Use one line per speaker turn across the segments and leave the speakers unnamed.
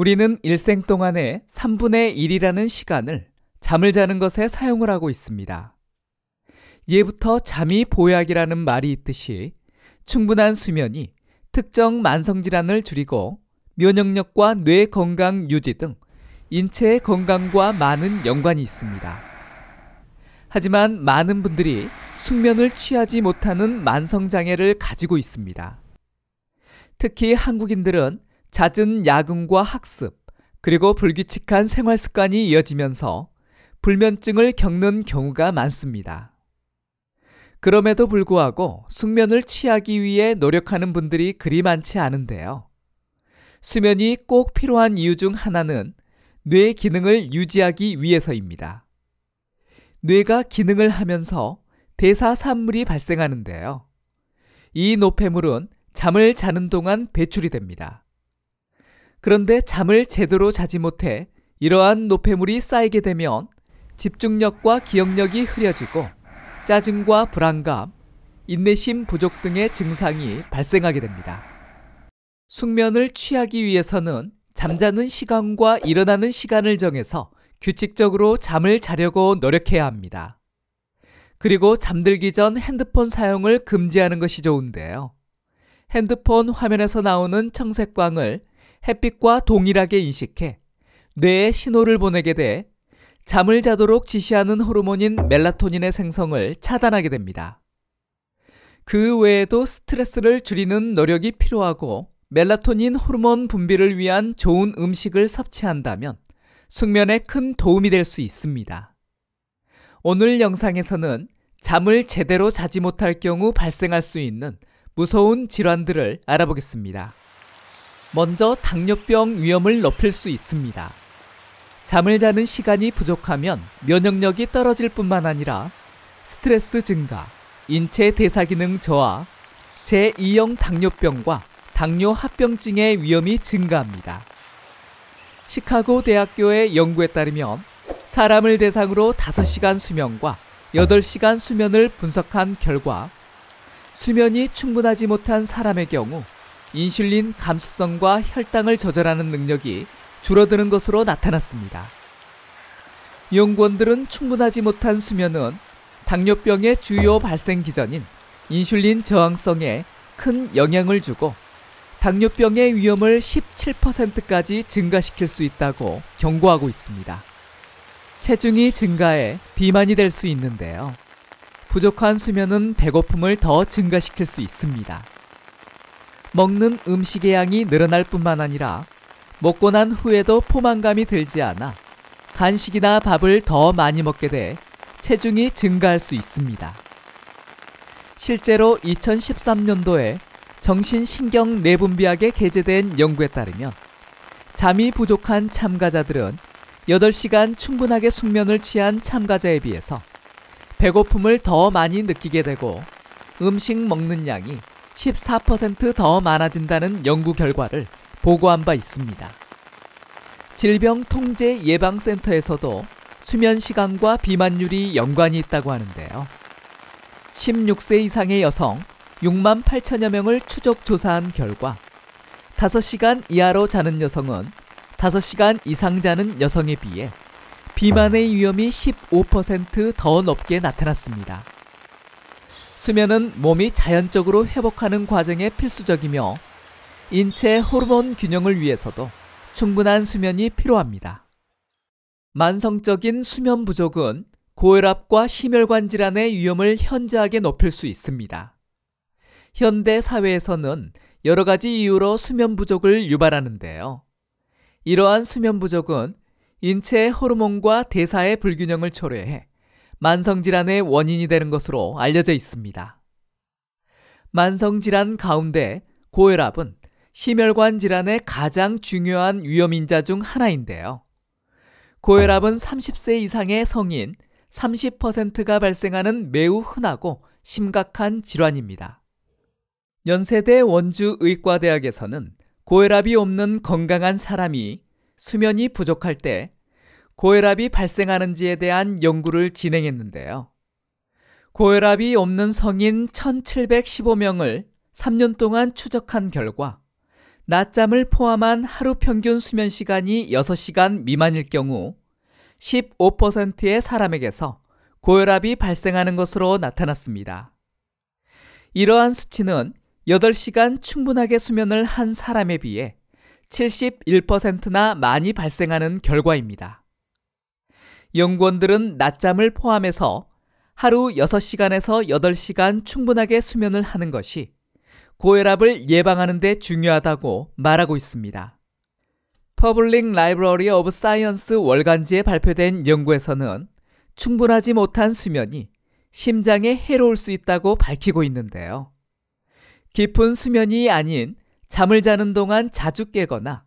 우리는 일생 동안에 3분의 1이라는 시간을 잠을 자는 것에 사용을 하고 있습니다. 예부터 잠이 보약이라는 말이 있듯이 충분한 수면이 특정 만성질환을 줄이고 면역력과 뇌 건강 유지 등 인체의 건강과 많은 연관이 있습니다. 하지만 많은 분들이 숙면을 취하지 못하는 만성장애를 가지고 있습니다. 특히 한국인들은 잦은 야근과 학습, 그리고 불규칙한 생활 습관이 이어지면서 불면증을 겪는 경우가 많습니다. 그럼에도 불구하고 숙면을 취하기 위해 노력하는 분들이 그리 많지 않은데요. 수면이 꼭 필요한 이유 중 하나는 뇌 기능을 유지하기 위해서입니다. 뇌가 기능을 하면서 대사산물이 발생하는데요. 이 노폐물은 잠을 자는 동안 배출이 됩니다. 그런데 잠을 제대로 자지 못해 이러한 노폐물이 쌓이게 되면 집중력과 기억력이 흐려지고 짜증과 불안감, 인내심 부족 등의 증상이 발생하게 됩니다. 숙면을 취하기 위해서는 잠자는 시간과 일어나는 시간을 정해서 규칙적으로 잠을 자려고 노력해야 합니다. 그리고 잠들기 전 핸드폰 사용을 금지하는 것이 좋은데요. 핸드폰 화면에서 나오는 청색광을 햇빛과 동일하게 인식해 뇌에 신호를 보내게 돼 잠을 자도록 지시하는 호르몬인 멜라토닌의 생성을 차단하게 됩니다. 그 외에도 스트레스를 줄이는 노력이 필요하고 멜라토닌 호르몬 분비를 위한 좋은 음식을 섭취한다면 숙면에 큰 도움이 될 수 있습니다. 오늘 영상에서는 잠을 제대로 자지 못할 경우 발생할 수 있는 무서운 질환들을 알아보겠습니다. 먼저 당뇨병 위험을 높일 수 있습니다. 잠을 자는 시간이 부족하면 면역력이 떨어질 뿐만 아니라 스트레스 증가, 인체 대사기능 저하, 제2형 당뇨병과 당뇨 합병증의 위험이 증가합니다. 시카고 대학교의 연구에 따르면 사람을 대상으로 5시간 수면과 8시간 수면을 분석한 결과 수면이 충분하지 못한 사람의 경우 인슐린 감수성과 혈당을 조절하는 능력이 줄어드는 것으로 나타났습니다. 연구원들은 충분하지 못한 수면은 당뇨병의 주요 발생 기전인 인슐린 저항성에 큰 영향을 주고 당뇨병의 위험을 17%까지 증가시킬 수 있다고 경고하고 있습니다. 체중이 증가해 비만이 될 수 있는데요. 부족한 수면은 배고픔을 더 증가시킬 수 있습니다. 먹는 음식의 양이 늘어날 뿐만 아니라 먹고 난 후에도 포만감이 들지 않아 간식이나 밥을 더 많이 먹게 돼 체중이 증가할 수 있습니다. 실제로 2013년도에 정신신경내분비학에 게재된 연구에 따르면 잠이 부족한 참가자들은 8시간 충분하게 숙면을 취한 참가자에 비해서 배고픔을 더 많이 느끼게 되고 음식 먹는 양이 14%더 많아진다는 연구 결과를 보고한 바 있습니다. 질병통제예방센터에서도 수면 시간과 비만율이 연관이 있다고 하는데요. 16세 이상의 여성 6만 8천여 명을 추적 조사한 결과 5시간 이하로 자는 여성은 5시간 이상 자는 여성에 비해 비만의 위험이 15%더 높게 나타났습니다. 수면은 몸이 자연적으로 회복하는 과정에 필수적이며 인체 호르몬 균형을 위해서도 충분한 수면이 필요합니다. 만성적인 수면 부족은 고혈압과 심혈관 질환의 위험을 현저하게 높일 수 있습니다. 현대 사회에서는 여러 가지 이유로 수면 부족을 유발하는데요. 이러한 수면 부족은 인체의 호르몬과 대사의 불균형을 초래해 만성질환의 원인이 되는 것으로 알려져 있습니다. 만성질환 가운데 고혈압은 심혈관 질환의 가장 중요한 위험인자 중 하나인데요. 고혈압은 30세 이상의 성인 30%가 발생하는 매우 흔하고 심각한 질환입니다. 연세대 원주의과대학에서는 고혈압이 없는 건강한 사람이 수면이 부족할 때 고혈압이 발생하는지에 대한 연구를 진행했는데요. 고혈압이 없는 성인 1,715명을 3년 동안 추적한 결과 낮잠을 포함한 하루 평균 수면 시간이 6시간 미만일 경우 15%의 사람에게서 고혈압이 발생하는 것으로 나타났습니다. 이러한 수치는 8시간 충분하게 수면을 한 사람에 비해 71%나 많이 발생하는 결과입니다. 연구원들은 낮잠을 포함해서 하루 6시간에서 8시간 충분하게 수면을 하는 것이 고혈압을 예방하는 데 중요하다고 말하고 있습니다. 퍼블릭 라이브러리 오브 사이언스 월간지에 발표된 연구에서는 충분하지 못한 수면이 심장에 해로울 수 있다고 밝히고 있는데요. 깊은 수면이 아닌 잠을 자는 동안 자주 깨거나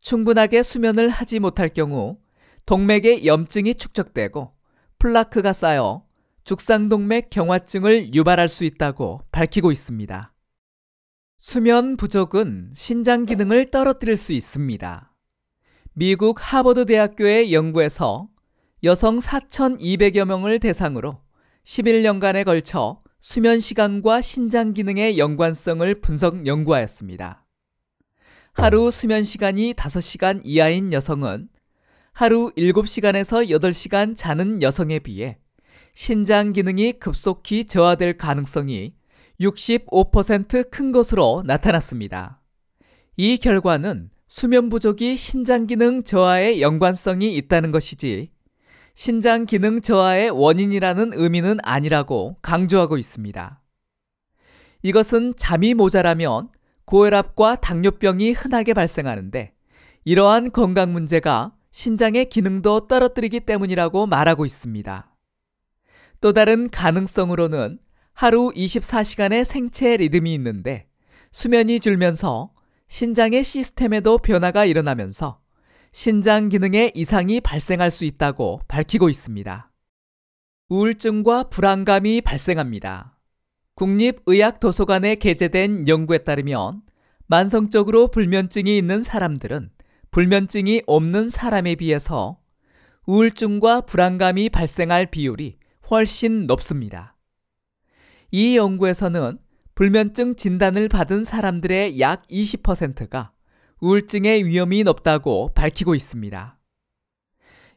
충분하게 수면을 하지 못할 경우 동맥에 염증이 축적되고 플라크가 쌓여 죽상동맥 경화증을 유발할 수 있다고 밝히고 있습니다. 수면 부족은 신장 기능을 떨어뜨릴 수 있습니다. 미국 하버드 대학교의 연구에서 여성 4,200여 명을 대상으로 11년간에 걸쳐 수면 시간과 신장 기능의 연관성을 분석 연구하였습니다. 하루 수면 시간이 5시간 이하인 여성은 하루 7시간에서 8시간 자는 여성에 비해 신장 기능이 급속히 저하될 가능성이 65%큰 것으로 나타났습니다. 이 결과는 수면 부족이 신장 기능 저하의 연관성이 있다는 것이지 신장 기능 저하의 원인이라는 의미는 아니라고 강조하고 있습니다. 이것은 잠이 모자라면 고혈압과 당뇨병이 흔하게 발생하는데 이러한 건강 문제가 신장의 기능도 떨어뜨리기 때문이라고 말하고 있습니다. 또 다른 가능성으로는 하루 24시간의 생체 리듬이 있는데 수면이 줄면서 신장의 시스템에도 변화가 일어나면서 신장 기능에 이상이 발생할 수 있다고 밝히고 있습니다. 우울증과 불안감이 발생합니다. 국립의학도서관에 게재된 연구에 따르면 만성적으로 불면증이 있는 사람들은 불면증이 없는 사람에 비해서 우울증과 불안감이 발생할 비율이 훨씬 높습니다. 이 연구에서는 불면증 진단을 받은 사람들의 약 20%가 우울증의 위험이 높다고 밝히고 있습니다.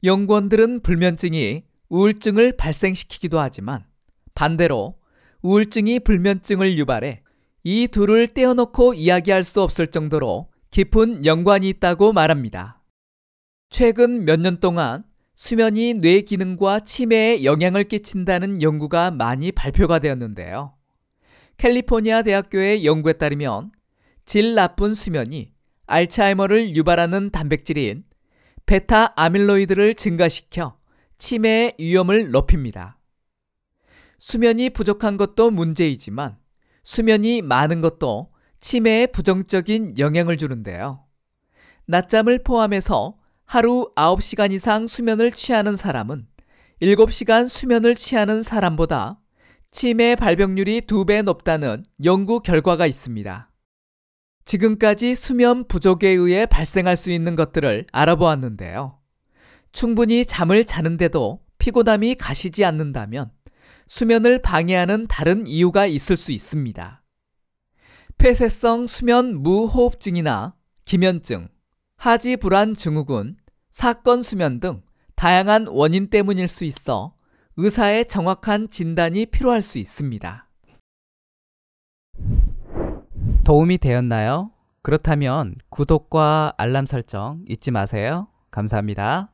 연구원들은 불면증이 우울증을 발생시키기도 하지만 반대로 우울증이 불면증을 유발해 이 둘을 떼어놓고 이야기할 수 없을 정도로 깊은 연관이 있다고 말합니다. 최근 몇 년 동안 수면이 뇌 기능과 치매에 영향을 끼친다는 연구가 많이 발표가 되었는데요. 캘리포니아 대학교의 연구에 따르면 질 나쁜 수면이 알츠하이머를 유발하는 단백질인 베타 아밀로이드를 증가시켜 치매의 위험을 높입니다. 수면이 부족한 것도 문제이지만 수면이 많은 것도 치매에 부정적인 영향을 주는데요. 낮잠을 포함해서 하루 9시간 이상 수면을 취하는 사람은 7시간 수면을 취하는 사람보다 치매 발병률이 2배 높다는 연구 결과가 있습니다. 지금까지 수면 부족에 의해 발생할 수 있는 것들을 알아보았는데요. 충분히 잠을 자는데도 피곤함이 가시지 않는다면 수면을 방해하는 다른 이유가 있을 수 있습니다. 폐쇄성 수면 무호흡증이나 기면증, 하지 불안 증후군, 사건 수면 등 다양한 원인 때문일 수 있어 의사의 정확한 진단이 필요할 수 있습니다. 도움이 되었나요? 그렇다면 구독과 알람 설정 잊지 마세요. 감사합니다.